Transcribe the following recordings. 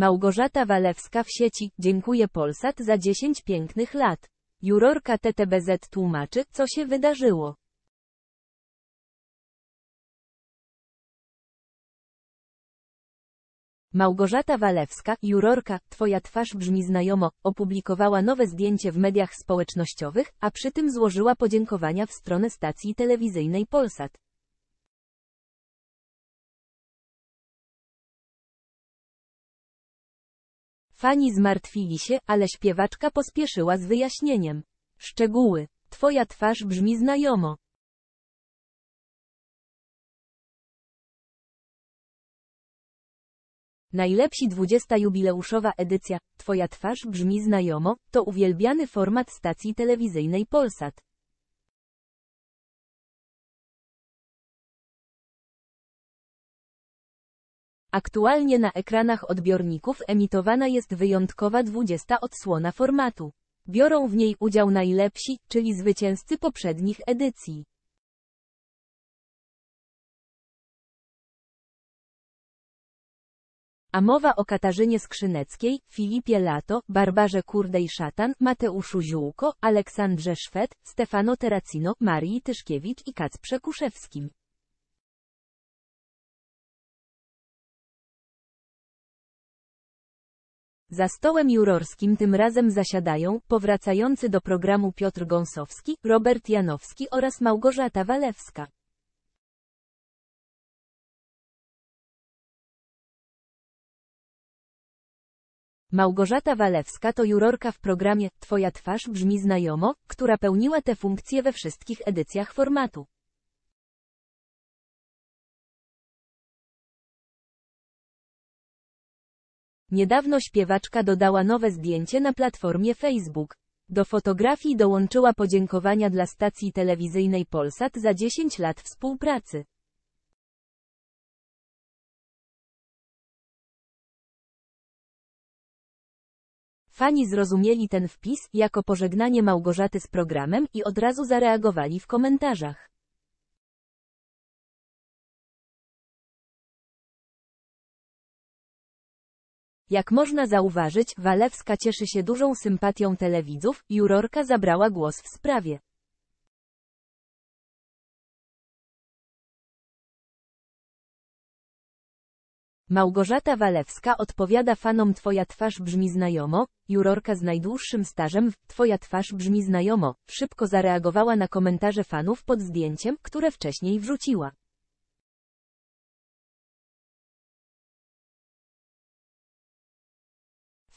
Małgorzata Walewska w sieci, dziękuję Polsat za 10 pięknych lat. Jurorka TTBZ tłumaczy, co się wydarzyło. Małgorzata Walewska, jurorka, Twoja twarz brzmi znajomo, opublikowała nowe zdjęcie w mediach społecznościowych, a przy tym złożyła podziękowania w stronę stacji telewizyjnej Polsat. Fani zmartwili się, ale śpiewaczka pospieszyła z wyjaśnieniem. Szczegóły. Twoja twarz brzmi znajomo. Najlepsi 20 jubileuszowa edycja Twoja twarz brzmi znajomo to uwielbiany format stacji telewizyjnej Polsat. Aktualnie na ekranach odbiorników emitowana jest wyjątkowa 20 odsłona formatu. Biorą w niej udział najlepsi, czyli zwycięzcy poprzednich edycji. A mowa o Katarzynie Skrzyneckiej, Filipie Lato, Barbarze Kurdej-Szatan, Mateuszu Ziółko, Aleksandrze Szwed, Stefano Teracino, Marii Tyszkiewicz i Kacprze Kuszewskim. Za stołem jurorskim tym razem zasiadają powracający do programu Piotr Gąsowski, Robert Janowski oraz Małgorzata Walewska. Małgorzata Walewska to jurorka w programie Twoja twarz brzmi znajomo, która pełniła tę funkcję we wszystkich edycjach formatu. Niedawno śpiewaczka dodała nowe zdjęcie na platformie Facebook. Do fotografii dołączyła podziękowania dla stacji telewizyjnej Polsat za 10 lat współpracy. Fani zrozumieli ten wpis jako pożegnanie Małgorzaty z programem i od razu zareagowali w komentarzach. Jak można zauważyć, Walewska cieszy się dużą sympatią telewidzów, jurorka zabrała głos w sprawie. Małgorzata Walewska odpowiada fanom Twoja twarz brzmi znajomo, jurorka z najdłuższym stażem w Twoja twarz brzmi znajomo, szybko zareagowała na komentarze fanów pod zdjęciem, które wcześniej wrzuciła.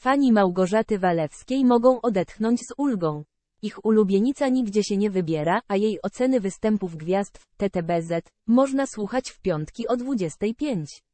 Fani Małgorzaty Walewskiej mogą odetchnąć z ulgą. Ich ulubienica nigdzie się nie wybiera, a jej oceny występów gwiazd w TTBZ można słuchać w piątki o 25.